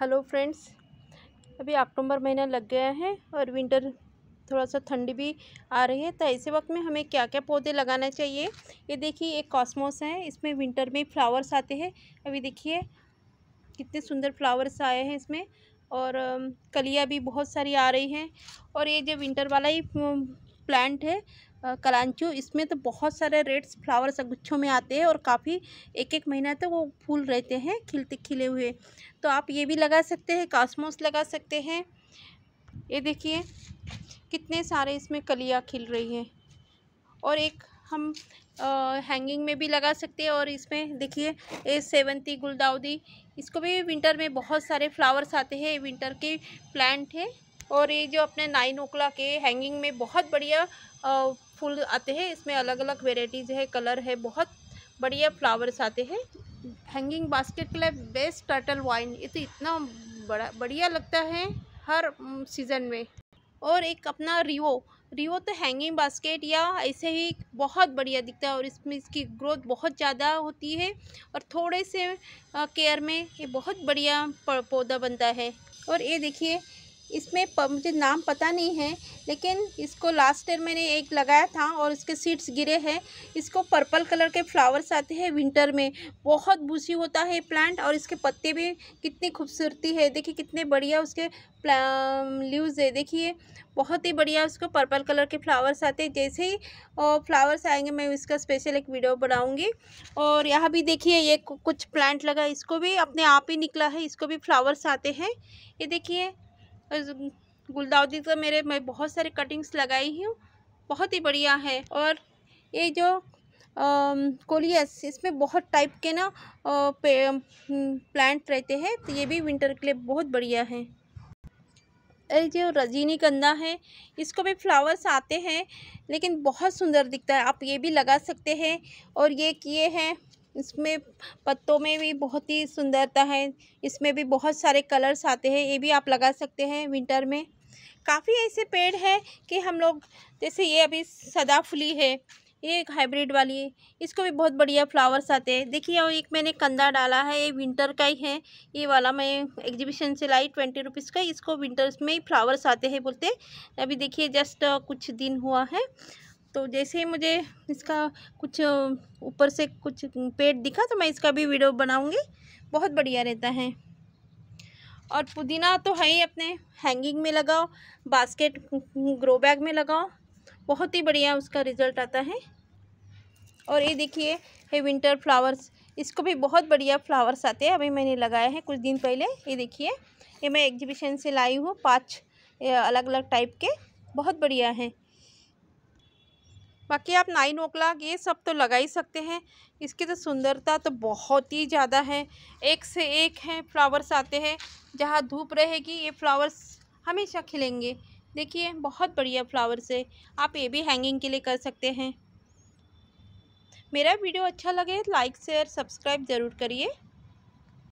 hello friends अभी अक्टूबर महीना लग गया है और विंटर थोड़ा सा ठंड भी आ रही है तो ऐसे वक्त में हमें क्या क्या पौधे लगाना चाहिए ये देखिए एक कॉस्मोस है इसमें विंटर में फ्लावर्स आते हैं अभी देखिए कितने सुंदर फ्लावर्स आए हैं इसमें और कलियाँ भी बहुत सारी आ रही हैं और ये जो विंटर वाला ही प्लांट है कलांचू इसमें तो बहुत सारे रेड्स फ्लावर्स गुच्छों में आते हैं और काफ़ी एक एक महीना तक तो वो फूल रहते हैं खिलते खिले हुए तो आप ये भी लगा सकते हैं कासमोस लगा सकते हैं ये देखिए कितने सारे इसमें कलियाँ खिल रही हैं और एक हम आ, हैंगिंग में भी लगा सकते हैं और इसमें देखिए ए सेवंती गुलदाउदी इसको भी विंटर में बहुत सारे फ्लावर्स आते हैं विंटर के प्लांट है और ये जो अपने नाइन ओ के हैंगिंग में बहुत बढ़िया फूल आते हैं इसमें अलग अलग वेराइटीज़ है कलर है बहुत बढ़िया फ्लावर्स आते हैं हैंगिंग बास्केट के लिए बेस्ट टर्टल वाइन ये तो इतना बड़ा बढ़िया लगता है हर सीज़न में और एक अपना रिवो रिवो तो हैंगिंग बास्केट या ऐसे ही बहुत बढ़िया दिखता है और इसमें इसकी ग्रोथ बहुत ज़्यादा होती है और थोड़े से केयर में ये बहुत बढ़िया पौधा बनता है और ये देखिए इसमें मुझे नाम पता नहीं है लेकिन इसको लास्ट ईयर मैंने एक लगाया था और इसके सीड्स गिरे हैं इसको पर्पल कलर के फ्लावर्स आते हैं विंटर में बहुत भूसी होता है प्लांट और इसके पत्ते भी कितनी खूबसूरती है देखिए कितने बढ़िया उसके लीव्स है देखिए बहुत ही बढ़िया उसको पर्पल कलर के फ्लावर्स आते हैं जैसे ही फ्लावर्स आएंगे मैं इसका स्पेशल एक वीडियो बनाऊंगी और यहाँ भी देखिए ये कुछ प्लांट लगा इसको भी अपने आप ही निकला है इसको भी फ्लावर्स आते हैं ये देखिए गुलदाउदी का मेरे मैं बहुत सारे कटिंग्स लगाई हूँ बहुत ही बढ़िया है और ये जो कोलियस इसमें बहुत टाइप के ना प्लांट रहते हैं तो ये भी विंटर के लिए बहुत बढ़िया है ये जो रजीनी कंदा है इसको भी फ्लावर्स आते हैं लेकिन बहुत सुंदर दिखता है आप ये भी लगा सकते हैं और ये किए हैं इसमें पत्तों में भी बहुत ही सुंदरता है इसमें भी बहुत सारे कलर्स आते हैं ये भी आप लगा सकते हैं विंटर में काफ़ी ऐसे पेड़ हैं कि हम लोग जैसे ये अभी सदाफुली है ये एक हाइब्रिड वाली है इसको भी बहुत बढ़िया फ्लावर्स आते हैं देखिए और एक मैंने कंदा डाला है ये विंटर का ही है ये वाला मैं एग्जीबिशन से लाई ट्वेंटी रुपीज़ का इसको विंटर्स में ही फ्लावर्स आते हैं बोलते अभी देखिए जस्ट कुछ दिन हुआ है तो जैसे ही मुझे इसका कुछ ऊपर से कुछ पेड़ दिखा तो मैं इसका भी वीडियो बनाऊँगी बहुत बढ़िया रहता है और पुदीना तो है ही अपने हैंगिंग में लगाओ बास्केट ग्रो बैग में लगाओ बहुत ही बढ़िया उसका रिज़ल्ट आता है और ये देखिए है विंटर फ्लावर्स इसको भी बहुत बढ़िया फ्लावर्स आते हैं अभी मैंने लगाया है कुछ दिन पहले ये देखिए ये मैं एग्जीबिशन से लाई हूँ पाँच अलग अलग टाइप के बहुत बढ़िया हैं बाकी आप नाइन ओ क्लाक ये सब तो लगा ही सकते हैं इसकी तो सुंदरता तो बहुत ही ज़्यादा है एक से एक हैं फ्लावर्स आते हैं जहाँ धूप रहेगी ये फ्लावर्स हमेशा खिलेंगे देखिए बहुत बढ़िया फ्लावर्स है आप ये भी हैंगिंग के लिए कर सकते हैं मेरा वीडियो अच्छा लगे लाइक शेयर सब्सक्राइब ज़रूर करिए